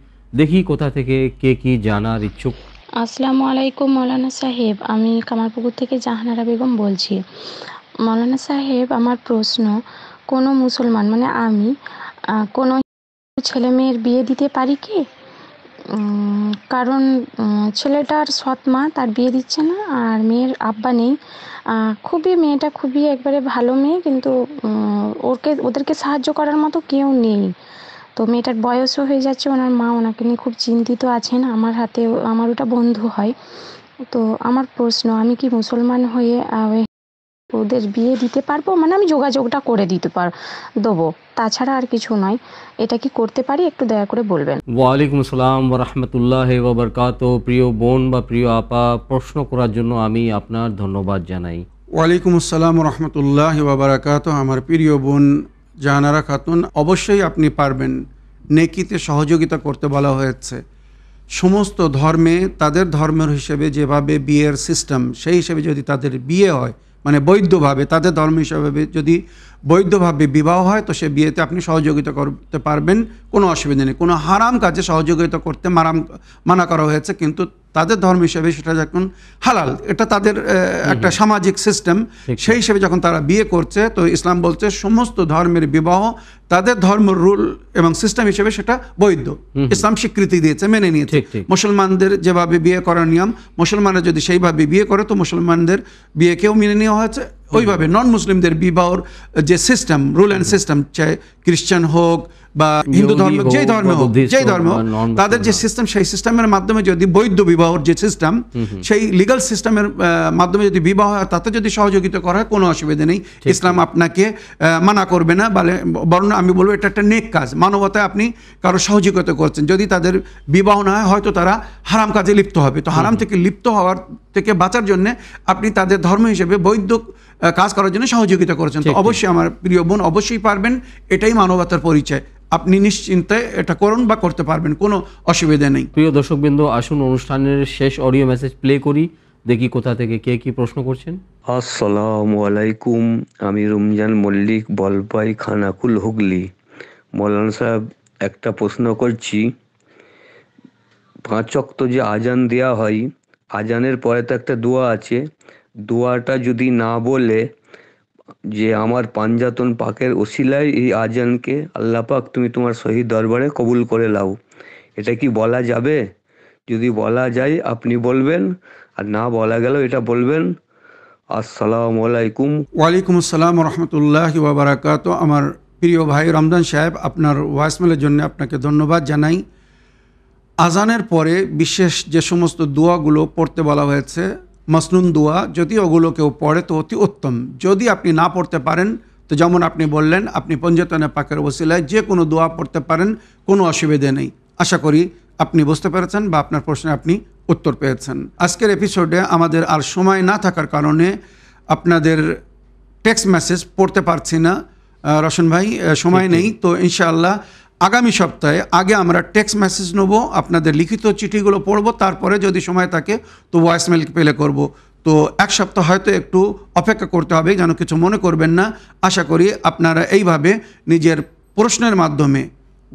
দেখি কোথা থেকে কে কি জানার ইচ্ছুক আসসালামু আলাইকুম মৌলানা সাহেব আমি কামারপুকুর থেকে জাহানারা বেগম বলছি মৌলানা সাহেব আমার প্রশ্ন কোনো মুসলমান মানে আমি কোনো ছেলে মেয়ের বিয়ে দিতে পারি কি কারণ ছেলেটার সৎ মা তার বিয়ে দিচ্ছে না আর মেয়ের আব্বা নেই খুবই মেয়েটা খুবই একবারে ভালো মেয়ে কিন্তু ওরকে ওদেরকে সাহায্য করার মতো কেউ নেই তো মেয়েটার বয়সও হয়ে যাচ্ছে ওনার মা ওনাকে নিয়ে খুব চিন্তিত আছেন আমার হাতে আমার ওটা বন্ধু হয় তো আমার প্রশ্ন আমি কি মুসলমান হয়ে ওদের বিয়ে দিতে পারবো মানে আমি যোগাযোগটা করে দিতে পার দেবো তাছাড়া আর কিছু নয় এটা কি করতে পারি একটু দয়া করে বলবেন ওয়ালাইকুম আসসালাম রহমতুল্লাহ বাবরকাত প্রিয় বোন বা প্রিয় আপা প্রশ্ন করার জন্য আমি আপনার ধন্যবাদ জানাই ওয়ালাইকুম আসসালাম রহমতুল্লাহ বাবরকাত আমার প্রিয় বোন জাহানারা খাতুন অবশ্যই আপনি পারবেন নেকিতে সহযোগিতা করতে বলা হয়েছে সমস্ত ধর্মে তাদের ধর্মের হিসেবে যেভাবে বিয়ের সিস্টেম সেই হিসেবে যদি তাদের বিয়ে হয় মানে বৈধভাবে তাদের ধর্ম হিসাবে যদি বৈধভাবে বিবাহ হয় তো সে বিয়েতে আপনি সহযোগিতা করতে পারবেন কোনো অসুবিধা নেই কোনো হারাম কাজে সহযোগিতা করতে মারাম মানা করা হয়েছে কিন্তু তাদের ধর্ম হিসেবে সেটা যখন হালাল এটা তাদের একটা সামাজিক সিস্টেম সেই হিসেবে যখন তারা বিয়ে করছে তো ইসলাম বলছে সমস্ত ধর্মের বিবাহ তাদের ধর্ম রুল এবং সিস্টেম হিসেবে সেটা বৈধ ইসলাম স্বীকৃতি দিয়েছে মেনে নিয়েছে মুসলমানদের যেভাবে বিয়ে করার নিয়ম মুসলমানরা যদি সেইভাবে বিয়ে করে তো মুসলমানদের বিয়েকেও মেনে নেওয়া হয়েছে ওইভাবে নন মুসলিমদের বিবাহর যে সিস্টেম রুল অ্যান্ড সিস্টেম চাই ক্রিশ্চান হোক বা হিন্দু ধর্ম যে ধর্ম হোক যেই ধর্মে তাদের যে সিস্টেম সেই সিস্টেমের মাধ্যমে যদি বৈধ বিবাহর যে সিস্টেম সেই লিগাল সিস্টেমের মাধ্যমে যদি বিবাহ হয় তাতে যদি সহযোগিতা করা হয় কোনো অসুবিধা নেই ইসলাম আপনাকে মানা করবে না বলে বরং আমি বলবো এটা একটা নেক কাজ মানবতায় আপনি কারো সহযোগিতা করছেন যদি তাদের বিবাহ না হয় হয়তো তারা হারাম কাজে লিপ্ত হবে তো হারাম থেকে লিপ্ত হওয়ার থেকে বাঁচার জন্য আপনি তাদের ধর্ম হিসেবে বৈধ কাজ করার জন্য সহযোগিতা করছেন তো অবশ্যই আমার প্রিয় বোন অবশ্যই পারবেন এটাই মানবতার পরিচয় আপনি নিশ্চিন্তে এটা করুন বা করতে পারবেন কোনো অসুবিধা নেই প্রিয় দর্শকবৃন্দ আসুন অনুষ্ঠানের শেষ অডিও মেসেজ প্লে করি দেখি কোথা থেকে কে কি প্রশ্ন করছেন আসসালামু আলাইকুম আমি রমজান মল্লিক বলপাই খানাকুল হুগলি মৌলানা সাহেব একটা প্রশ্ন করছি পাঁচ অক্ত যে আজান দেয়া হয় আজানের পরে তো একটা দোয়া আছে দোয়াটা যদি না বলে যে আমার পাঞ্জাতন পাকের ওসিলায় এই আজানকে আল্লাপাক তুমি তোমার শহীদ দরবারে কবুল করে লাও এটা কি বলা যাবে যদি বলা যায় আপনি বলবেন আর না বলা গেল এটা বলবেন আসসালামু আলাইকুম ওয়ালাইকুম আসসালাম রহমতুল্লাহ বারাকাত আমার প্রিয় ভাই রমজান সাহেব আপনার ভয়েসমেলের জন্য আপনাকে ধন্যবাদ জানাই আজানের পরে বিশেষ যে সমস্ত দোয়াগুলো পড়তে বলা হয়েছে মসনুন দোয়া যদি ওগুলো কেউ পড়ে তো অতি উত্তম যদি আপনি না পড়তে পারেন তো যেমন আপনি বললেন আপনি পঞ্জতনে পাকের ওসিলায় যে কোনো দোয়া পড়তে পারেন কোনো অসুবিধে নেই আশা করি আপনি বুঝতে পেরেছেন বা আপনার প্রশ্নে আপনি উত্তর পেয়েছেন আজকের এপিসোডে আমাদের আর সময় না থাকার কারণে আপনাদের টেক্সট মেসেজ পড়তে পারছি না রশন ভাই সময় নেই তো ইনশাআল্লাহ আগামী সপ্তাহে আগে আমরা টেক্সট মেসেজ নেব আপনাদের লিখিত চিঠিগুলো পড়ব তারপরে যদি সময় থাকে তো ভয়েসমেল পেলে করব তো এক সপ্তাহ হয়তো একটু অপেক্ষা করতে হবে যেন কিছু মনে করবেন না আশা করি আপনারা এইভাবে নিজের প্রশ্নের মাধ্যমে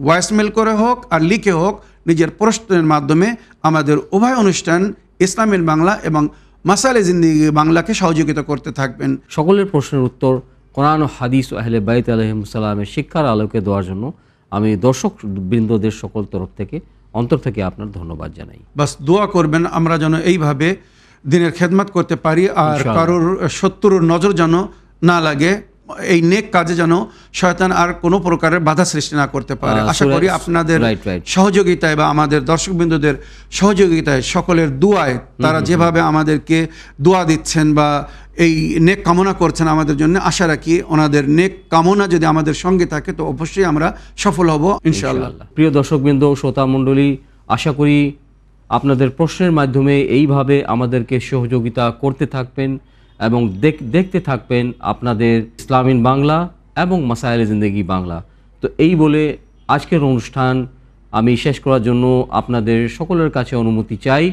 ভয়েসমেল করে হোক আর লিখে হোক নিজের প্রশ্নের মাধ্যমে আমাদের উভয় অনুষ্ঠান ইসলামের বাংলা এবং মাসালে জিন্দিগি বাংলাকে সহযোগিতা করতে থাকবেন সকলের প্রশ্নের উত্তর কোরআন হাদিস ও আহলে বাইত আলহিমসাল্লামের শিক্ষার আলোকে দেওয়ার জন্য আমি দর্শক বৃন্দদের সকল তরফ থেকে অন্তর থেকে আপনার ধন্যবাদ জানাই বাস দোয়া করবেন আমরা যেন এইভাবে দিনের খেদমাত করতে পারি আর কারোর শত্রুর নজর যেন না লাগে এই নেক কাজে যেন শয়তান আর কোনো প্রকারের বাধা সৃষ্টি না করতে পারে আশা করি আপনাদের সহযোগিতায় বা আমাদের দর্শক বিন্দুদের সহযোগিতায় সকলের দুয়ায় তারা যেভাবে আমাদেরকে দোয়া দিচ্ছেন বা এই নেক কামনা করছেন আমাদের জন্য আশা রাখি ওনাদের নেক কামনা যদি আমাদের সঙ্গে থাকে তো অবশ্যই আমরা সফল হব ইনশাল্লাহ প্রিয় দর্শকবৃন্দ শ্রোতা মণ্ডলী আশা করি আপনাদের প্রশ্নের মাধ্যমে এইভাবে আমাদেরকে সহযোগিতা করতে থাকবেন এবং দেখতে থাকবেন আপনাদের ইসলামিন বাংলা এবং মাসাইল জিন্দগি বাংলা তো এই বলে আজকের অনুষ্ঠান আমি শেষ করার জন্য আপনাদের সকলের কাছে অনুমতি চাই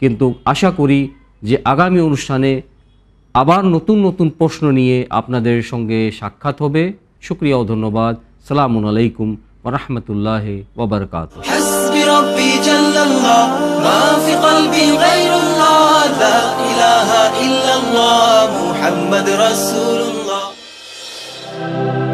কিন্তু আশা করি যে আগামী অনুষ্ঠানে আবার নতুন নতুন প্রশ্ন নিয়ে আপনাদের সঙ্গে সাক্ষাৎ হবে শুক্রিয়া ও ধন্যবাদ সালাম আলাইকুম রহমতুল্লাহ ওবরকাত محمد رسول